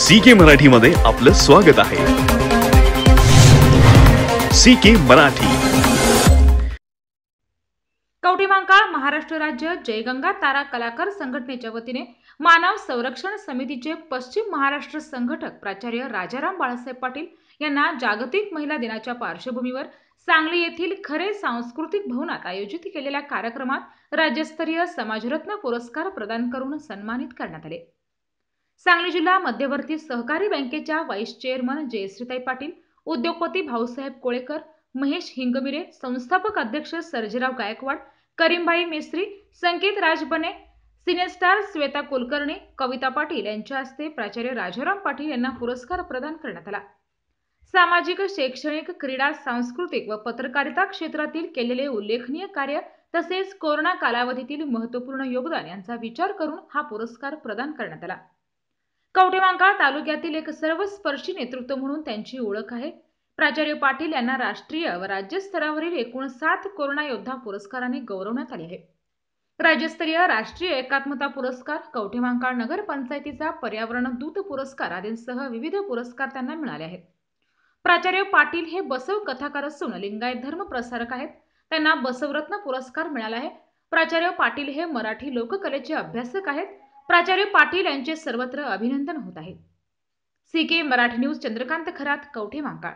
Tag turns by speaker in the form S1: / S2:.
S1: C के मध्ये आपलं स्वागत आहे सी मराठी कवठेमांकाळ महाराष्ट्र राज्य जयगंगा तारा कलाकार संघटनेच्या वतीने मानव संरक्षण समितीचे पश्चिम महाराष्ट्र संघटक प्राचार्य राजाराम बाळासाहेब पाटील यांना जागतिक महिला दिनाच्या पार्श्वभूमीवर सांगली येथील खरे सांस्कृतिक भवनात आयोजित केलेल्या कार्यक्रमात राज्यस्तरीय समाजरत्न पुरस्कार प्रदान करून सन्मानित करण्यात आले सांगली जिल्हा मध्यवर्ती सहकारी बँकेच्या व्हाईस चेअरमन जयश्रीताई पाटील उद्योगपती भाऊसाहेब कोळेकर महेश हिंगमिरे संस्थापक अध्यक्ष सर्जेराव गायकवाड करीमभाई मिस्त्री संकेत राजबने सिनेस्टार श्वेता कुलकर्णी कविता पाटील यांच्या हस्ते प्राचार्य राजाराम पाटील यांना पुरस्कार प्रदान करण्यात आला सामाजिक शैक्षणिक क्रीडा सांस्कृतिक व पत्रकारिता क्षेत्रातील केलेले उल्लेखनीय कार्य तसेच कोरोना कालावधीतील महत्त्वपूर्ण योगदान यांचा विचार करून हा पुरस्कार प्रदान करण्यात आला कवठेवांगाळ तालुक्यातील एक सर्वस्पर्शी नेतृत्व म्हणून त्यांची ओळख आहे प्राचार्य पाटील यांना राष्ट्रीय व राज्य स्तरावरील एकूण सात कोरोना योद्धा पुरस्काराने गौरवण्यात आले आहे राज्यस्तरीय राष्ट्रीय एकात्मता पुरस्कार कवठेमांकाळ नगर पंचायतीचा पर्यावरण दूत पुरस्कार आदींसह विविध पुरस्कार त्यांना मिळाले आहेत प्राचार्य पाटील हे बसव कथाकार असून लिंगायत धर्म प्रसारक आहेत त्यांना बसवरत्न पुरस्कार मिळाला आहे प्राचार्य पाटील हे मराठी लोककलेचे अभ्यासक आहेत प्राचार्य पाटील यांचे सर्वत्र अभिनंदन होत आहे C K Marathi news Chandrakant Kharat Kavathe मांकाळ